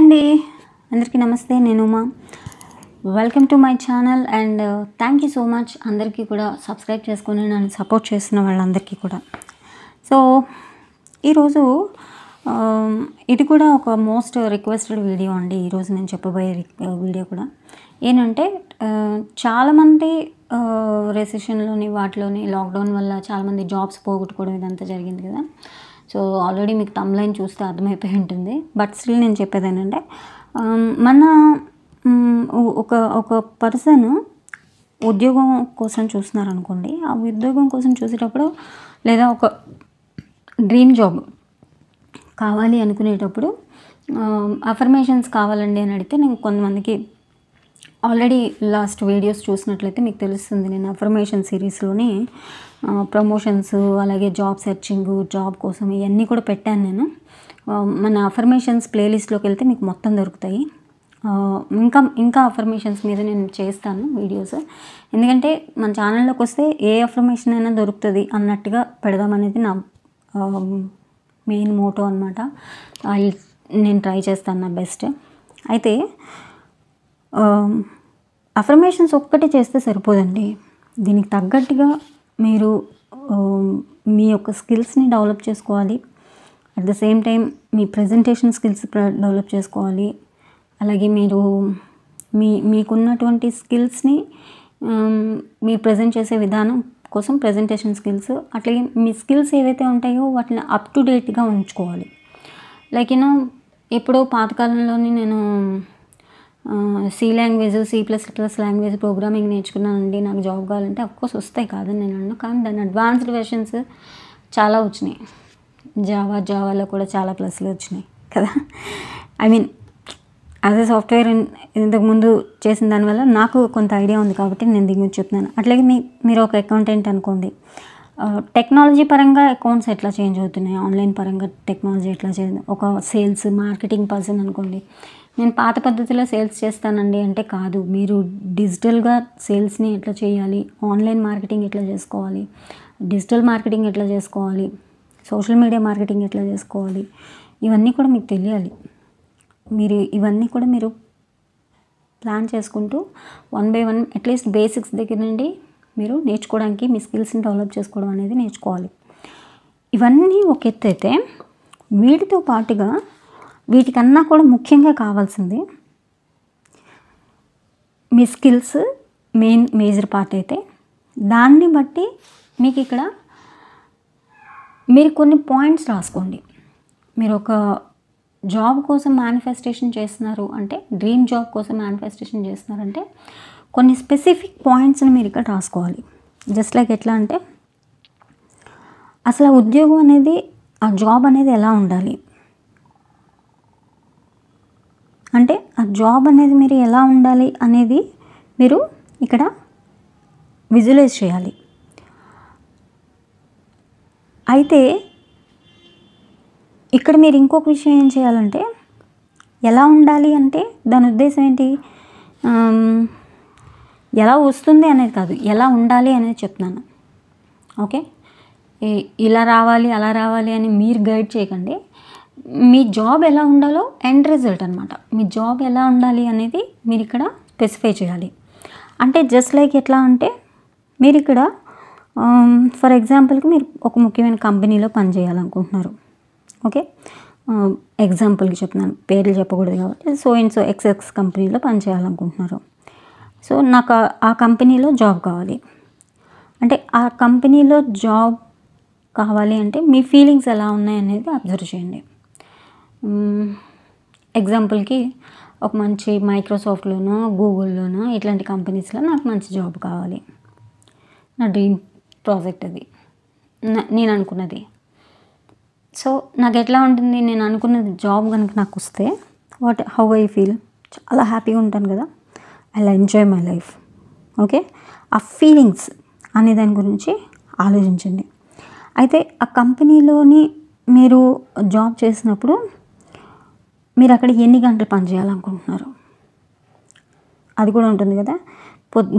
అండి అందరికీ నమస్తే నేను Uma welcome to my channel and thank you so much అందరికీ కూడా సబ్స్క్రైబ్ చేసుకుని నన్ను సపోర్ట్ చేస్తున్న వాళ్ళందరికీ కూడా సో ఈరోజు um, ఇది కూడా ఒక మోస్ట్ రిక్వెస్టెడ్ వీడియో అండి ఈరోజు నేను చెప్పబోయే వీడియో uh, కూడా ఏంటంటే uh, చాలామంది రెసిషన్లోని uh, వాటిలోని లాక్డౌన్ వల్ల చాలామంది జాబ్స్ పోగొట్టుకోవడం ఇదంతా జరిగింది కదా సో ఆల్రెడీ మీకు తమ్లైన్ చూస్తే అర్థమైపోయి ఉంటుంది బట్ స్టిల్ నేను చెప్పేది ఏంటంటే మన ఒక ఒక పర్సన్ ఉద్యోగం కోసం చూస్తున్నారు అనుకోండి ఆ ఉద్యోగం కోసం చూసేటప్పుడు లేదా ఒక డ్రీమ్ జాబ్ కావాలి అనుకునేటప్పుడు అఫర్మేషన్స్ కావాలండి అని అడిగితే నేను కొంతమందికి ఆల్రెడీ లాస్ట్ వీడియోస్ చూసినట్లయితే మీకు తెలుస్తుంది నేను అఫర్మేషన్ సిరీస్లోని ప్రమోషన్స్ అలాగే జాబ్ సెర్చింగ్ జాబ్ కోసం ఇవన్నీ కూడా పెట్టాను నేను మన అఫర్మేషన్స్ ప్లేలిస్ట్లోకి వెళ్తే మీకు మొత్తం దొరుకుతాయి ఇంకా ఇంకా అఫర్మేషన్స్ మీద నేను చేస్తాను వీడియోస్ ఎందుకంటే మన ఛానల్లోకి వస్తే ఏ అఫర్మేషన్ అయినా దొరుకుతుంది అన్నట్టుగా పెడదామనేది నా మెయిన్ మోటో అనమాట నేను ట్రై చేస్తాను నా బెస్ట్ అయితే అఫర్మేషన్స్ ఒక్కటి చేస్తే సరిపోదండి దీనికి తగ్గట్టుగా మీరు మీ యొక్క స్కిల్స్ని డెవలప్ చేసుకోవాలి అట్ ద సేమ్ టైం మీ ప్రజెంటేషన్ స్కిల్స్ డెవలప్ చేసుకోవాలి అలాగే మీరు మీ మీకున్నటువంటి స్కిల్స్ని మీరు ప్రజెంట్ చేసే విధానం కోసం ప్రజెంటేషన్ స్కిల్స్ అట్లాగే మీ స్కిల్స్ ఏవైతే ఉంటాయో వాటిని అప్ టు డేట్గా ఉంచుకోవాలి లైక్ యూనో ఎప్పుడో పాతకాలంలోని నేను C language C plus plus language programming నేర్చుకున్నానండి నాకు జాబ్ కావాలంటే అఫ్కోర్స్ వస్తాయి కాదని నేను అన్నా కానీ దాని అడ్వాన్స్డ్ వెర్షన్స్ చాలా వచ్చినాయి జావా జావాలో కూడా చాలా ప్లస్లు వచ్చినాయి కదా I mean as a software ఇంతకుముందు చేసిన దానివల్ల నాకు కొంత ఐడియా ఉంది కాబట్టి నేను దీని గురించి చెప్తున్నాను అట్లాగే మీ మీరు ఒక అకౌంటెంట్ అనుకోండి టెక్నాలజీ పరంగా అకౌంట్స్ ఎట్లా చేంజ్ అవుతున్నాయి ఆన్లైన్ పరంగా టెక్నాలజీ ఎట్లా చేంజ్ ఒక సేల్స్ మార్కెటింగ్ పర్సన్ అనుకోండి నేను పాత పద్ధతిలో సేల్స్ చేస్తానండి అంటే కాదు మీరు డిజిటల్గా సేల్స్ని ఎట్లా చేయాలి ఆన్లైన్ మార్కెటింగ్ ఎట్లా చేసుకోవాలి డిజిటల్ మార్కెటింగ్ ఎట్లా చేసుకోవాలి సోషల్ మీడియా మార్కెటింగ్ ఎట్లా చేసుకోవాలి ఇవన్నీ కూడా మీకు తెలియాలి మీరు ఇవన్నీ కూడా మీరు ప్లాన్ చేసుకుంటూ one by one at least basics దగ్గర నుండి మీరు నేర్చుకోవడానికి మీ స్కిల్స్ని డెవలప్ చేసుకోవడం అనేది నేర్చుకోవాలి ఇవన్నీ ఒక ఎత్తు అయితే వీటితో పాటుగా వీటికన్నా కూడా ముఖ్యంగా కావాల్సింది మీ స్కిల్స్ మెయిన్ మేజర్ పార్ట్ అయితే దాన్ని బట్టి మీకు ఇక్కడ మీరు కొన్ని పాయింట్స్ రాసుకోండి మీరు ఒక జాబ్ కోసం మేనిఫెస్టేషన్ చేస్తున్నారు అంటే డ్రీమ్ జాబ్ కోసం మేనిఫెస్టేషన్ చేస్తున్నారంటే కొన్ని స్పెసిఫిక్ పాయింట్స్ని మీరు ఇక్కడ రాసుకోవాలి జస్ట్ లైక్ ఎట్లా అంటే అసలు ఉద్యోగం అనేది ఆ జాబ్ అనేది ఎలా ఉండాలి అంటే ఆ జాబ్ అనేది మీరు ఎలా ఉండాలి అనేది మీరు ఇక్కడ విజువలైజ్ చేయాలి అయితే ఇక్కడ మీరు ఇంకొక విషయం ఏం చేయాలంటే ఎలా ఉండాలి అంటే దాని ఉద్దేశం ఏంటి ఎలా వస్తుంది అనేది కాదు ఎలా ఉండాలి అనేది చెప్తున్నాను ఓకే ఇలా రావాలి అలా రావాలి అని మీరు గైడ్ చేయకండి మీ జాబ్ ఎలా ఉండాలో ఎండ్ రిజల్ట్ అనమాట మీ జాబ్ ఎలా ఉండాలి అనేది మీరు ఇక్కడ స్పెసిఫై చేయాలి అంటే జస్ట్ లైక్ ఎట్లా అంటే మీరు ఇక్కడ ఫర్ um, ఎగ్జాంపుల్కి మీరు ఒక ముఖ్యమైన కంపెనీలో పనిచేయాలనుకుంటున్నారు ఓకే ఎగ్జాంపుల్కి um, చెప్తున్నాను పేర్లు చెప్పకూడదు కాబట్టి సో ఇన్ సో ఎక్స్ఎక్స్ కంపెనీలో పనిచేయాలనుకుంటున్నారు సో నాకు ఆ కంపెనీలో జాబ్ కావాలి అంటే ఆ కంపెనీలో జాబ్ కావాలి అంటే మీ ఫీలింగ్స్ ఎలా ఉన్నాయనేది అబ్జర్వ్ చేయండి ఎగ్జాంపుల్కి ఒక మంచి మైక్రోసాఫ్ట్లోనో గూగుల్లోనో ఇట్లాంటి కంపెనీస్లో నాకు మంచి జాబ్ కావాలి నా డ్రీమ్ ప్రాజెక్ట్ అది నేను అనుకున్నది సో నాకు ఎట్లా ఉంటుంది నేను అనుకున్నది జాబ్ కనుక నాకు వస్తే వాట్ హౌ ఐ ఫీల్ చాలా హ్యాపీగా ఉంటాను కదా I enjoy my life okay ఆ ఫీలింగ్స్ అనే దాని గురించి ఆలోచించండి అయితే ఆ కంపెనీలోని మీరు జాబ్ చేసినప్పుడు మీరు అక్కడ ఎన్ని గంటలు పనిచేయాలనుకుంటున్నారు అది కూడా ఉంటుంది కదా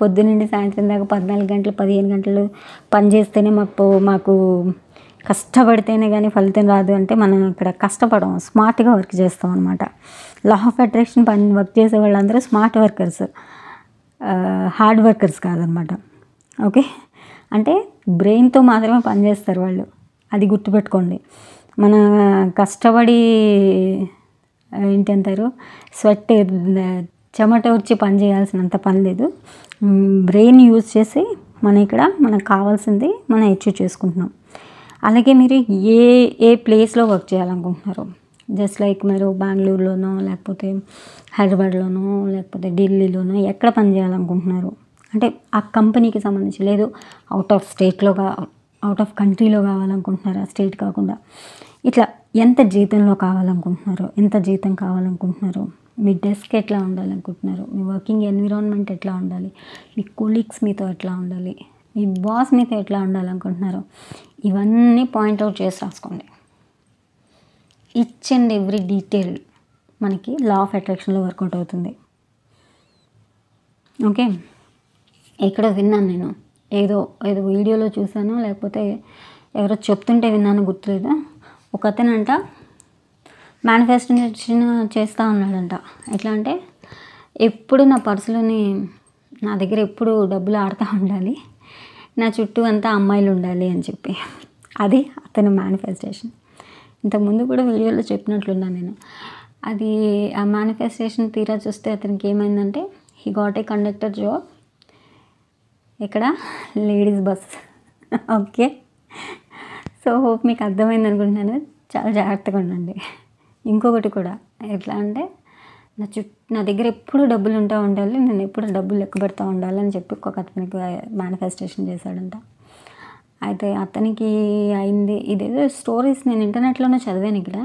పొద్దు నుండి సాయంత్రం దాకా పద్నాలుగు గంటలు పదిహేను గంటలు పని చేస్తేనే మాకు మాకు కష్టపడితేనే కానీ ఫలితం రాదు అంటే మనం ఇక్కడ కష్టపడము స్మార్ట్గా వర్క్ చేస్తాం అనమాట లా ఆఫ్ అట్రాక్షన్ పని వర్క్ చేసే వాళ్ళందరూ స్మార్ట్ వర్కర్స్ హార్డ్ వర్కర్స్ కాదనమాట ఓకే అంటే బ్రెయిన్తో మాత్రమే పనిచేస్తారు వాళ్ళు అది గుర్తుపెట్టుకోండి మన కష్టపడి ఏంటంటారు స్వెట్ చెమట వచ్చి పని చేయాల్సినంత పని లేదు బ్రెయిన్ యూజ్ చేసి మనం ఇక్కడ మనకు కావాల్సింది మనం అచీవ్ చేసుకుంటున్నాం అలాగే మీరు ఏ ఏ ప్లేస్లో వర్క్ చేయాలనుకుంటున్నారు జస్ట్ లైక్ మీరు బెంగళూరులోనో లేకపోతే హైదరాబాద్లోనో లేకపోతే ఢిల్లీలోనో ఎక్కడ పని చేయాలనుకుంటున్నారు అంటే ఆ కంపెనీకి సంబంధించి లేదు అవుట్ ఆఫ్ స్టేట్లో అవుట్ ఆఫ్ కంట్రీలో కావాలనుకుంటున్నారు ఆ స్టేట్ కాకుండా ఇట్లా ఎంత జీతంలో కావాలనుకుంటున్నారు ఎంత జీతం కావాలనుకుంటున్నారు మీ డెస్క్ ఎట్లా ఉండాలనుకుంటున్నారు మీ వర్కింగ్ ఎన్విరాన్మెంట్ ఎట్లా ఉండాలి మీ కొలీగ్స్ మీతో ఎట్లా ఉండాలి మీ బాస్ మీతో ఎట్లా ఉండాలనుకుంటున్నారు ఇవన్నీ పాయింట్అవుట్ చేసి రాసుకోండి ఇచ్ అండ్ ఎవ్రీ డీటెయిల్ మనకి లా ఆఫ్ అట్రాక్షన్లో వర్కౌట్ అవుతుంది ఓకే ఎక్కడో విన్నాను నేను ఏదో ఏదో వీడియోలో చూశాను లేకపోతే ఎవరో చెప్తుంటే విన్నాను గుర్తులేదా ఒక అతనంట మేనిఫెస్టేషన్ చేస్తూ ఉన్నాడంట ఎట్లా అంటే ఎప్పుడు నా పర్సులోని నా దగ్గర ఎప్పుడు డబ్బులు ఆడుతూ ఉండాలి నా చుట్టూ అంతా అమ్మాయిలు ఉండాలి అని చెప్పి అది అతని మేనిఫెస్టేషన్ ఇంతకుముందు కూడా వీడియోలో చెప్పినట్లున్నా నేను అది ఆ మేనిఫెస్టేషన్ తీరా చూస్తే అతనికి ఏమైందంటే he got a conductor job ఇక్కడ ladies bus okay so hope మీకు అర్థమైంది అనుకుంటున్నాను చాలా జాగ్రత్తగా ఉండండి ఇంకొకటి కూడా ఎట్లా అంటే నా చుట్టూ నా దగ్గర ఎప్పుడు డబ్బులు ఉంటూ ఉండాలి నేను ఎప్పుడు డబ్బులు లెక్క పెడతా ఉండాలని చెప్పి ఒక అతనికి మేనిఫెస్టేషన్ చేశాడంట అయితే అతనికి అయింది ఇదేదో స్టోరీస్ నేను ఇంటర్నెట్లోనే చదివాను ఇక్కడ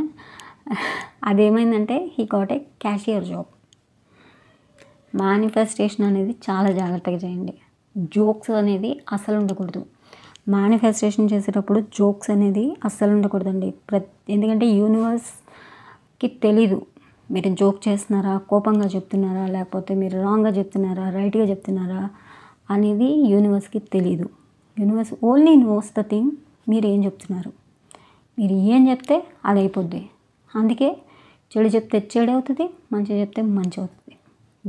అదేమైందంటే he got a cashier job manifestation అనేది చాలా జాగ్రత్తగా చేయండి జోక్స్ అనేది అసలు ఉండకూడదు మేనిఫెస్టేషన్ చేసేటప్పుడు జోక్స్ అనేది అస్సలు ఉండకూడదండి ప్ర ఎందుకంటే యూనివర్స్కి తెలీదు మీరు జోక్ చేస్తున్నారా కోపంగా చెప్తున్నారా లేకపోతే మీరు రాంగ్గా చెప్తున్నారా రైట్గా చెప్తున్నారా అనేది యూనివర్స్కి తెలీదు universe only knows the thing మీరు ఏం చెప్తున్నారు మీరు ఏం చెప్తే అది అయిపోద్ది అందుకే చెడు చెప్తే చెడు అవుతుంది మంచి చెప్తే మంచి అవుతుంది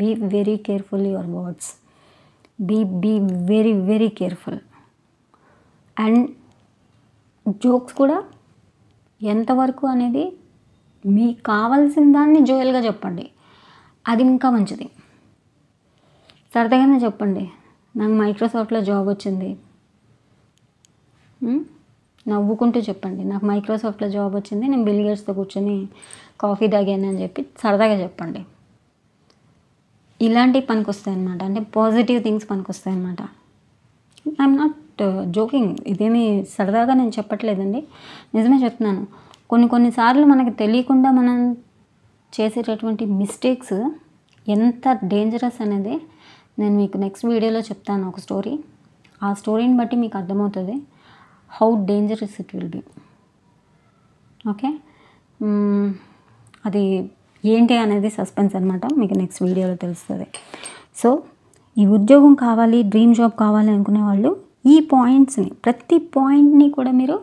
be very careful your words be be very very careful and jokes కూడా ఎంతవరకు అనేది మీకు కావాల్సిన దాన్ని జోయల్గా చెప్పండి అది ఇంకా మంచిది సరదాగానే చెప్పండి నాకు మైక్రోసాఫ్ట్లో జాబ్ వచ్చింది నవ్వుకుంటూ చెప్పండి నాకు మైక్రోసాఫ్ట్లో జాబ్ వచ్చింది నేను బిల్గేట్స్తో కూర్చొని కాఫీ తాగాను అని చెప్పి సరదాగా చెప్పండి ఇలాంటివి పనికొస్తాయి అనమాట అంటే పాజిటివ్ థింగ్స్ పనికి వస్తాయి అనమాట ఐఎమ్ నాట్ జస్ట్ జోకింగ్ ఇదేమి సరదాగా నేను చెప్పట్లేదండి నిజమే చెప్తున్నాను కొన్ని కొన్నిసార్లు మనకి తెలియకుండా మనం చేసేటటువంటి మిస్టేక్స్ ఎంత డేంజరస్ అనేది నేను మీకు నెక్స్ట్ వీడియోలో చెప్తాను ఒక స్టోరీ ఆ స్టోరీని బట్టి మీకు అర్థమవుతుంది how dangerous it will be okay అది ఏంటి అనేది సస్పెన్స్ అనమాట మీకు నెక్స్ట్ వీడియోలో తెలుస్తుంది సో ఈ ఉద్యోగం కావాలి డ్రీమ్ జాబ్ కావాలి అనుకునే వాళ్ళు ఈ పాయింట్స్ని ప్రతి పాయింట్ని కూడా మీరు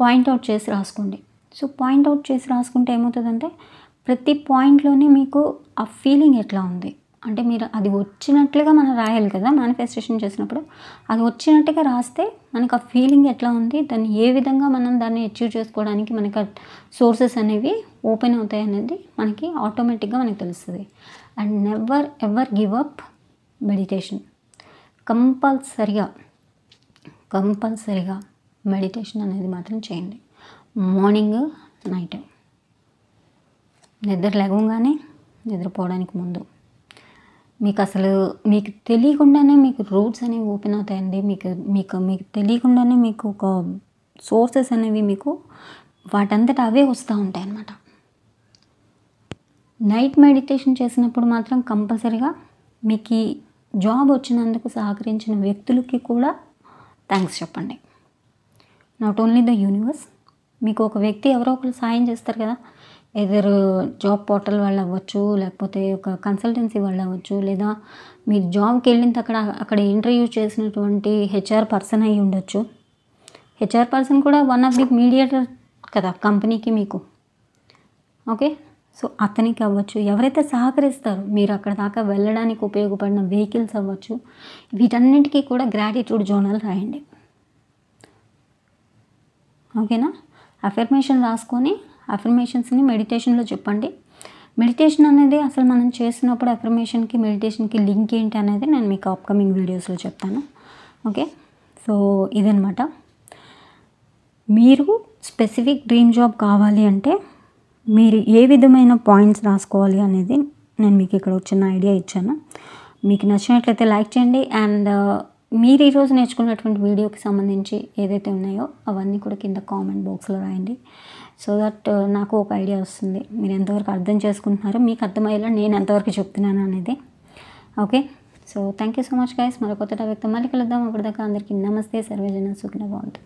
పాయింట్అవుట్ చేసి రాసుకోండి సో పాయింట్అవుట్ చేసి రాసుకుంటే ఏమవుతుందంటే ప్రతి పాయింట్లోనే మీకు ఆ ఫీలింగ్ ఎట్లా ఉంది అంటే మీరు అది వచ్చినట్లుగా మనం రాయాలి కదా మేనిఫెస్టేషన్ చేసినప్పుడు అది వచ్చినట్టుగా రాస్తే మనకు ఆ ఫీలింగ్ ఎట్లా ఉంది దాన్ని ఏ విధంగా మనం దాన్ని అచీవ్ చేసుకోవడానికి మనకు సోర్సెస్ అనేవి ఓపెన్ అవుతాయి అనేది మనకి ఆటోమేటిక్గా మనకు తెలుస్తుంది and never ever give up meditation కంపల్సరిగా కంపల్సరీగా మెడిటేషన్ అనేది మాత్రం చేయండి మార్నింగ్ నైట్ నిద్ర లేవగానే నిద్రపోవడానికి ముందు మీకు అసలు మీకు తెలియకుండానే మీకు రూట్స్ అనేవి ఓపెన్ అవుతాయండి మీకు మీకు మీకు తెలియకుండానే మీకు ఒక సోర్సెస్ అనేవి మీకు వాటంతట అవే వస్తూ ఉంటాయి అన్నమాట నైట్ మెడిటేషన్ చేసినప్పుడు మాత్రం కంపల్సరిగా మీకు జాబ్ వచ్చినందుకు సహకరించిన వ్యక్తులకి కూడా థ్యాంక్స్ చెప్పండి నాట్ ఓన్లీ ద యూనివర్స్ మీకు ఒక వ్యక్తి ఎవరో ఒకరు సాయం చేస్తారు కదా ఎదరు జాబ్ పోర్టల్ వాళ్ళు అవ్వచ్చు లేకపోతే ఒక కన్సల్టెన్సీ వాళ్ళు అవ్వచ్చు లేదా మీరు జాబ్కి వెళ్ళిన అక్కడ అక్కడ ఇంటర్వ్యూ చేసినటువంటి హెచ్ఆర్ పర్సన్ అయి ఉండొచ్చు హెచ్ఆర్ పర్సన్ కూడా వన్ ఆఫ్ ది మీడియేటర్ కదా కంపెనీకి మీకు ఓకే సో అతనికి అవ్వచ్చు ఎవరైతే సహకరిస్తారో మీరు అక్కడ దాకా వెళ్ళడానికి ఉపయోగపడిన వెహికల్స్ అవ్వచ్చు వీటన్నిటికీ కూడా గ్రాటిట్యూడ్ జోనల్ రాయండి ఓకేనా అఫర్మేషన్ రాసుకొని అఫర్మేషన్స్ని మెడిటేషన్లో చెప్పండి మెడిటేషన్ అనేది అసలు మనం చేసినప్పుడు అఫర్మేషన్కి మెడిటేషన్కి లింక్ ఏంటి అనేది నేను మీకు అప్కమింగ్ వీడియోస్లో చెప్తాను ఓకే సో ఇదనమాట మీరు స్పెసిఫిక్ డ్రీమ్ జాబ్ కావాలి అంటే మీరు ఏ విధమైన పాయింట్స్ రాసుకోవాలి అనేది నేను మీకు ఇక్కడ చిన్న ఐడియా ఇచ్చాను మీకు నచ్చినట్లయితే లైక్ చేయండి అండ్ uh, మీరు ఈరోజు నేర్చుకున్నటువంటి వీడియోకి సంబంధించి ఏదైతే ఉన్నాయో అవన్నీ కూడా కింద కామెంట్ బాక్స్లో రాయండి సో దట్ uh, నాకు ఒక ఐడియా వస్తుంది మీరు ఎంతవరకు అర్థం చేసుకుంటున్నారో మీకు అర్థమయ్యేలా నేను ఎంతవరకు చెప్తున్నాను అనేది okay so thank you so much guys మరో కొత్త టాపిక్తో మళ్ళీ కలుద్దాం అప్పటిదాకా అందరికీ నమస్తే సర్వేజన సుఖిన బాగుంటుంది